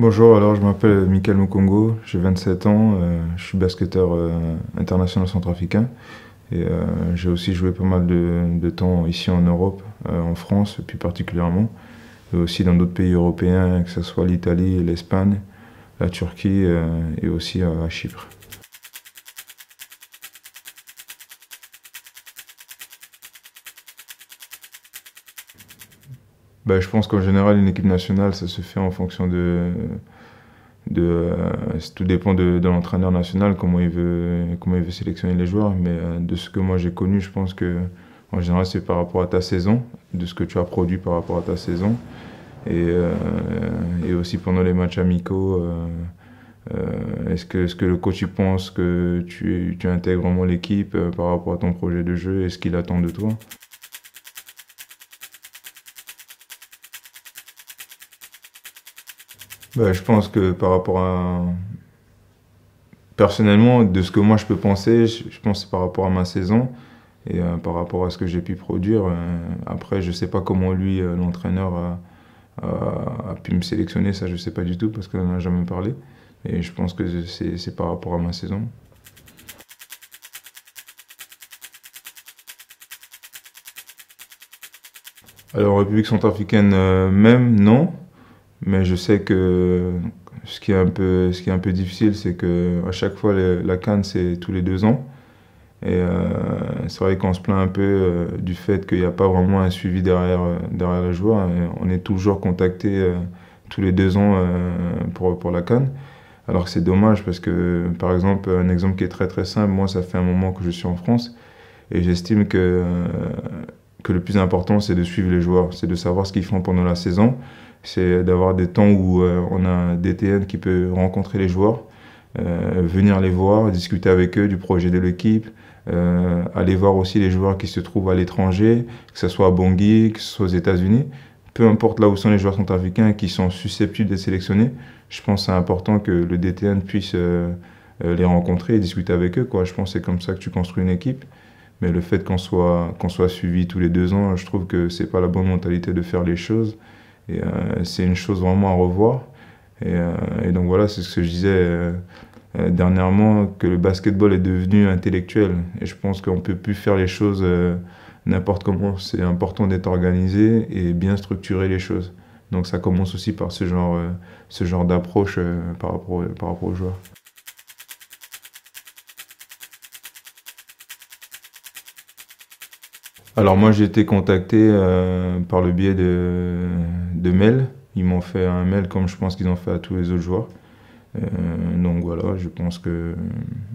Bonjour, alors je m'appelle Michael Mukongo, j'ai 27 ans, euh, je suis basketteur euh, international centrafricain et euh, j'ai aussi joué pas mal de, de temps ici en Europe, en France plus particulièrement, et aussi dans d'autres pays européens, que ce soit l'Italie, l'Espagne, la Turquie et aussi à Chypre. Bah, je pense qu'en général, une équipe nationale, ça se fait en fonction de. Euh, tout dépend de, l'entraîneur national, comment il, veut, comment il veut sélectionner les joueurs. Mais euh, de ce que moi j'ai connu, je pense que en général, c'est par rapport à ta saison, de ce que tu as produit par rapport à ta saison. Et, euh, aussi pendant les matchs amicaux. est-ce que, que le coach pense que tu, intègres vraiment l'équipe par rapport à ton projet de jeu est ce qu'il attend de toi Bah, je pense que par rapport à. Personnellement, de ce que moi je peux penser, je pense que par rapport à ma saison et par rapport à ce que j'ai pu produire. après, je ne sais pas comment lui, l'entraîneur, a, pu me sélectionner, ça je ne sais pas du tout parce qu'on n'en a jamais parlé. Et je pense que c'est par rapport à ma saison. Alors, République centrafricaine, euh, même, non. Mais je sais que ce qui est un peu, ce qui est un peu difficile, c'est que à chaque fois, la Cannes, c'est tous les deux ans. Et euh, c'est vrai qu'on se plaint un peu euh, du fait qu'il n'y a pas vraiment un suivi derrière, euh, derrière le joueur. on est toujours contacté tous les deux ans pour, pour la Cannes. Alors que c'est dommage parce que, par exemple, un exemple qui est très très simple, moi ça fait un moment que je suis en France et j'estime que que le plus important, c'est de suivre les joueurs, c'est de savoir ce qu'ils font pendant la saison, c'est d'avoir des temps où euh, on a un DTN qui peut rencontrer les joueurs, euh, venir les voir, discuter avec eux du projet de l'équipe, euh, aller voir aussi les joueurs qui se trouvent à l'étranger, que ce soit à Bangui, que ce soit aux États-Unis. Peu importe là où sont les joueurs centrafricains qui sont susceptibles d'être sélectionnés, je pense c'est important que le DTN puisse les rencontrer et discuter avec eux. Quoi. Je pense que c'est comme ça que tu construis une équipe. Mais le fait qu'on soit, qu'on soit suivi tous les deux ans, je trouve que c'est pas la bonne mentalité de faire les choses. Et euh, c'est une chose vraiment à revoir. Euh, et, donc voilà, c'est ce que je disais euh, dernièrement, que le basketball est devenu intellectuel. Et je pense qu'on ne peut plus faire les choses n'importe comment. C'est important d'être organisé et bien structurer les choses. Donc ça commence aussi par ce genre, ce genre d'approche par, rapport, par rapport aux joueurs. Alors moi j'ai été contacté euh, par le biais de, de mails. Ils m'ont fait un mail comme je pense qu'ils ont fait à tous les autres joueurs. Euh, donc voilà, je pense que...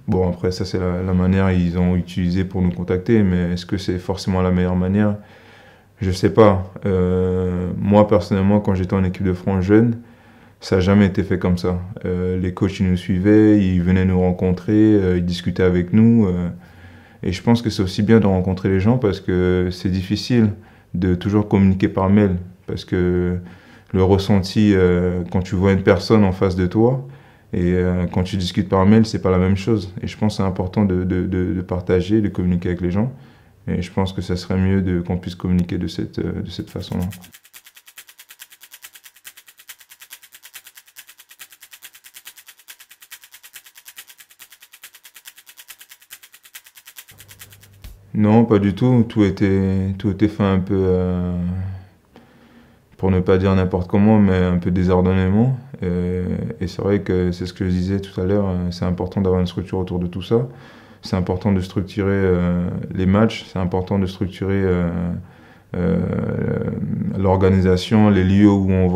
Bon après ça c'est la, manière qu'ils ont utilisé pour nous contacter, mais est-ce que c'est forcément la meilleure manière Je sais pas. Euh, moi personnellement quand j'étais en équipe de France jeune, ça n'a jamais été fait comme ça. les coachs ils nous suivaient, ils venaient nous rencontrer, ils discutaient avec nous. Et je pense que c'est aussi bien de rencontrer les gens parce que c'est difficile de toujours communiquer par mail. Parce que le ressenti, euh, quand tu vois une personne en face de toi et euh, quand tu discutes par mail, c'est pas la même chose. Et je pense que c'est important de, de, de, de, partager, de communiquer avec les gens. Et je pense que ça serait mieux qu'on puisse communiquer de cette, euh, de cette façon-là. Non, pas du tout. Tout était, tout était fait un peu, euh, pour ne pas dire n'importe comment, mais un peu désordonnément. Euh, et, c'est vrai que c'est ce que je disais tout à l'heure, euh, c'est important d'avoir une structure autour de tout ça. C'est important de structurer les matchs, c'est important de structurer l'organisation, les lieux où on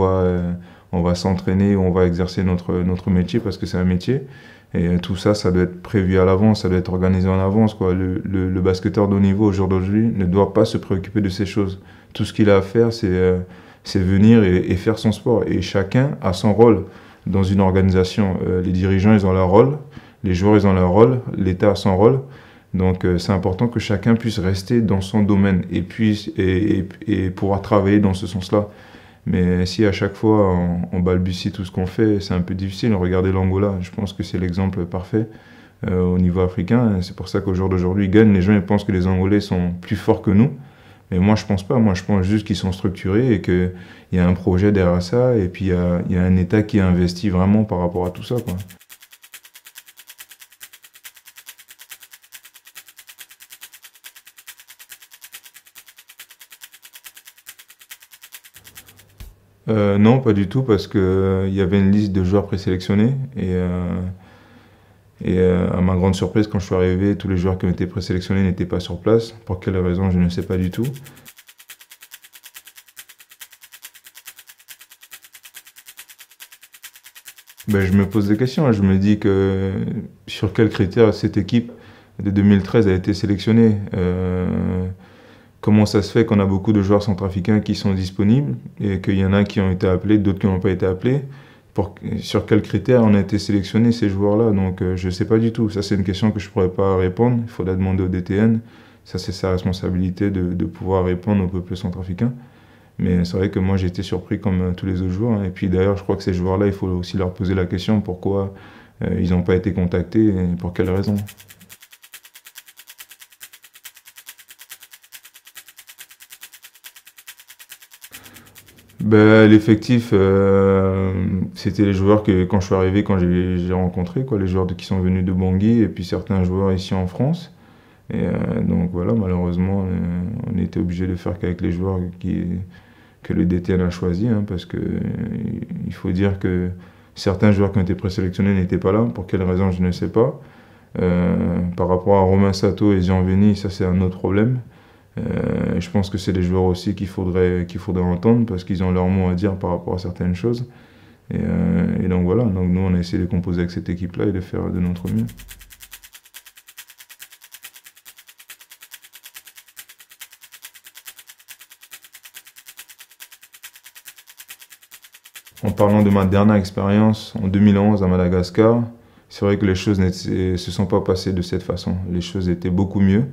va, s'entraîner, où on va exercer notre métier, parce que c'est un métier tout ça, ça doit être prévu à l'avance, ça doit être organisé en avance. Le, basketteur de haut niveau, au jour d'aujourd'hui, ne doit pas se préoccuper de ces choses. Tout ce qu'il a à faire, c'est euh, venir et, faire son sport. Et chacun a son rôle dans une organisation. Euh, les dirigeants, ils ont leur rôle. Les joueurs, ils ont leur rôle. L'État a son rôle. Donc euh, c'est important que chacun puisse rester dans son domaine et, puisse, et pouvoir travailler dans ce sens-là. Mais si à chaque fois on, balbutie tout ce qu'on fait, c'est un peu difficile. Regardez l'Angola, je pense que c'est l'exemple parfait euh, au niveau africain. C'est pour ça qu'au jour d'aujourd'hui, gagnent. Les gens pensent que les Angolais sont plus forts que nous. Mais moi, je pense pas. Moi, je pense juste qu'ils sont structurés et qu'il y a un projet derrière ça. Et puis, il y, y a, un État qui investit vraiment par rapport à tout ça. Quoi. Euh, non, pas du tout, parce qu'il euh, y avait une liste de joueurs présélectionnés. Et, euh, et à ma grande surprise, quand je suis arrivé, tous les joueurs qui ont été présélectionnés n'étaient pas sur place. Pour quelle raison, je ne sais pas du tout. Ben, je me pose des questions. Hein. Je me dis que sur quels critères cette équipe de 2013 a été sélectionnée comment ça se fait qu'on a beaucoup de joueurs centrafricains qui sont disponibles et qu'il y en a qui ont été appelés, d'autres qui n'ont pas été appelés. sur quels critères on a été sélectionnés ces joueurs-là Donc euh, je ne sais pas du tout. Ça c'est une question que je ne pourrais pas répondre. Il faudra demander au DTN. Ça c'est sa responsabilité de, pouvoir répondre au peuple centrafricain. Mais c'est vrai que moi j'ai été surpris comme euh, tous les autres joueurs. Hein. Et puis d'ailleurs je crois que ces joueurs-là, il faut aussi leur poser la question pourquoi euh, ils n'ont pas été contactés et pour quelles raisons. Bah, l'effectif, euh, c'était les joueurs que, quand je suis arrivé, quand j'ai rencontré, quoi, les joueurs qui sont venus de Bangui et puis certains joueurs ici en France. Et euh, donc voilà, malheureusement, euh, on était obligé de faire qu'avec les joueurs qui, que le DTN a choisi, hein, parce que il faut dire que certains joueurs qui ont été présélectionnés n'étaient pas là, pour quelles raisons je ne sais pas. Euh, par rapport à Romain Sato et Jean Veni, ça c'est un autre problème. Euh, je pense que c'est des joueurs aussi qu'il faudrait, qu'il faudrait entendre parce qu'ils ont leur mot à dire par rapport à certaines choses. Et, euh, donc voilà, nous on a essayé de composer avec cette équipe-là et de faire de notre mieux. En parlant de ma dernière expérience en 2011 à Madagascar, c'est vrai que les choses ne se sont pas passées de cette façon. Les choses étaient beaucoup mieux.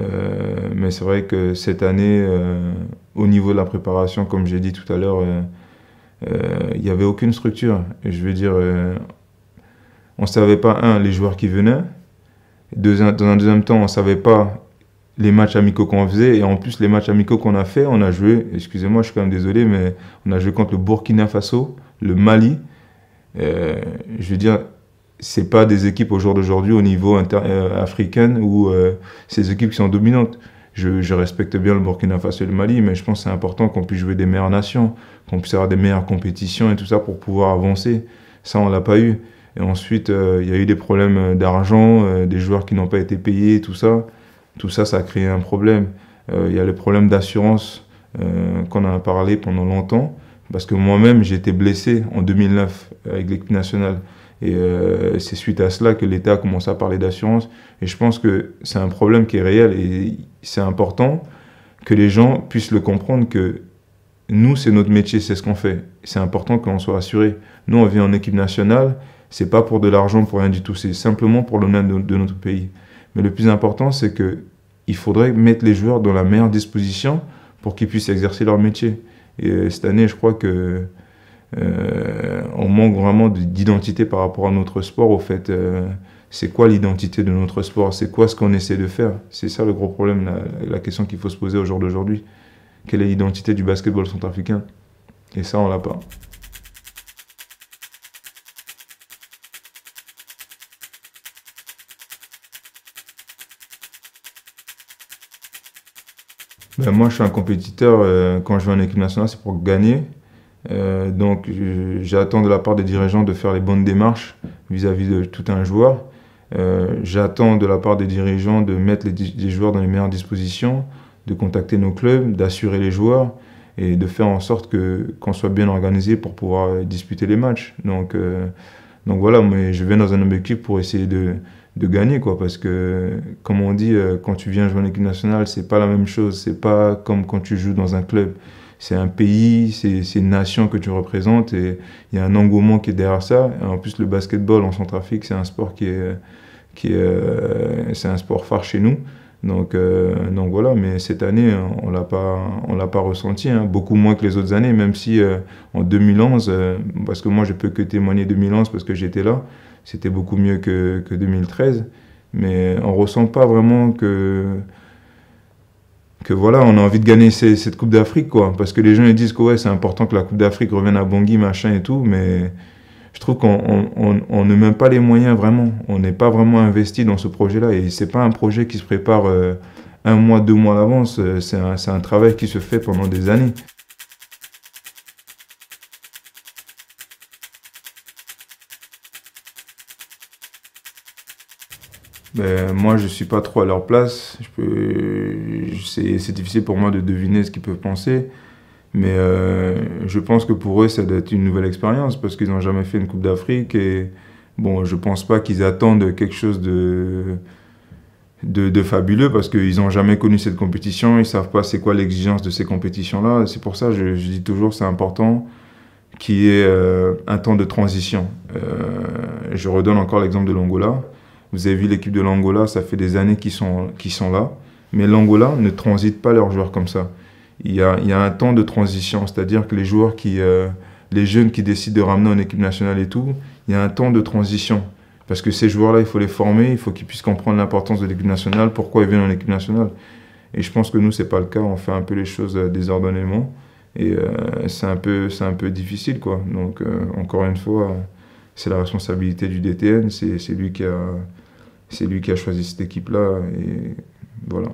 Euh, mais c'est vrai que cette année, euh, au niveau de la préparation, comme j'ai dit tout à l'heure, il euh, n'y avait aucune structure. Et je veux dire, on ne savait pas, un, les joueurs qui venaient. Deux, dans un deuxième temps, on ne savait pas les matchs amicaux qu'on faisait. Et en plus, les matchs amicaux qu'on a fait, on a joué, excusez-moi, je suis quand même désolé, mais on a joué contre le Burkina Faso, le Mali. je veux dire, c'est pas des équipes au jour d'aujourd'hui au niveau euh, africain où euh, ces équipes qui sont dominantes. Je, respecte bien le Burkina Faso et le Mali, mais je pense que c'est important qu'on puisse jouer des meilleures nations, qu'on puisse avoir des meilleures compétitions et tout ça pour pouvoir avancer. Ça, on l'a pas eu. Et ensuite, euh, il y a eu des problèmes d'argent, des joueurs qui n'ont pas été payés, tout ça. Tout ça, ça a créé un problème. Il y a le problème d'assurance qu'on a parlé pendant longtemps, parce que moi-même, j'ai été blessé en 2009 avec l'équipe nationale. Et euh, c'est suite à cela que l'État a commencé à parler d'assurance. Et je pense que c'est un problème qui est réel et c'est important que les gens puissent le comprendre que nous, c'est notre métier, c'est ce qu'on fait. C'est important qu'on soit assuré. Nous, on vient en équipe nationale, c'est pas pour de l'argent, pour rien du tout, c'est simplement pour le nom de notre pays. Mais le plus important, c'est que il faudrait mettre les joueurs dans la meilleure disposition pour qu'ils puissent exercer leur métier. Et euh, cette année, je crois que euh, on manque vraiment d'identité par rapport à notre sport, au fait euh, c'est quoi l'identité de notre sport C'est quoi ce qu'on essaie de faire C'est ça le gros problème, la, question qu'il faut se poser au jour d'aujourd'hui. Quelle est l'identité du basketball centrafricain Et ça, on l'a pas. Ben, moi, je suis un compétiteur. Euh, quand je vais en équipe nationale, c'est pour gagner. Euh, donc j'attends de la part des dirigeants de faire les bonnes démarches vis-à-vis de tout un joueur. Euh, j'attends de la part des dirigeants de mettre les, joueurs dans les meilleures dispositions, de contacter nos clubs, d'assurer les joueurs et de faire en sorte qu'on soit bien organisé pour pouvoir disputer les matchs. Donc euh, donc voilà, mais je viens dans un objectif pour essayer de, de gagner quoi parce que comme on dit quand tu viens jouer en équipe nationale, c'est pas la même chose, c'est pas comme quand tu joues dans un club c'est un pays, c'est une nation que tu représentes et il y a un engouement qui est derrière ça. en plus, le basketball en Centrafrique, c'est un sport qui est, qui euh, c'est un sport phare chez nous. Donc, euh, donc voilà, mais cette année, on l'a pas, l'a pas ressenti, hein. beaucoup moins que les autres années, même si euh, en 2011, parce que moi je peux que témoigner 2011 parce que j'étais là, c'était beaucoup mieux que, que 2013, mais on ressent pas vraiment que que voilà, on a envie de gagner cette Coupe d'Afrique, quoi. Parce que les gens ils disent que ouais, c'est important que la Coupe d'Afrique revienne à Bangui, machin et tout, mais je trouve qu'on on, on, ne met pas les moyens vraiment. On n'est pas vraiment investi dans ce projet-là. Et c'est pas un projet qui se prépare euh, un mois, deux mois d'avance euh, C'est un, un travail qui se fait pendant des années. Euh, moi, je ne suis pas trop à leur place. C'est difficile pour moi de deviner ce qu'ils peuvent penser. Mais euh, je pense que pour eux, ça doit être une nouvelle expérience parce qu'ils n'ont jamais fait une Coupe d'Afrique. Et bon, je ne pense pas qu'ils attendent quelque chose de, fabuleux parce qu'ils n'ont jamais connu cette compétition. Ils ne savent pas c'est quoi l'exigence de ces compétitions-là. C'est pour ça, je, je dis toujours, c'est important qu'il y ait euh, un temps de transition. je redonne encore l'exemple de l'Angola. Vous avez vu l'équipe de l'Angola, ça fait des années qu'ils sont, sont là. Mais l'Angola ne transite pas leurs joueurs comme ça. Il y a, un temps de transition, c'est-à-dire que les joueurs qui, euh, les jeunes qui décident de ramener en équipe nationale et tout, il y a un temps de transition. Parce que ces joueurs-là, il faut les former, il faut qu'ils puissent comprendre l'importance de l'équipe nationale, pourquoi ils viennent en équipe nationale. Et je pense que nous, c'est pas le cas. On fait un peu les choses euh, désordonnément. Et euh, c'est un, peu, un peu difficile, quoi. Donc, encore une fois c'est la responsabilité du DTN, c'est lui, qui a, lui qui a choisi cette équipe-là. Et voilà.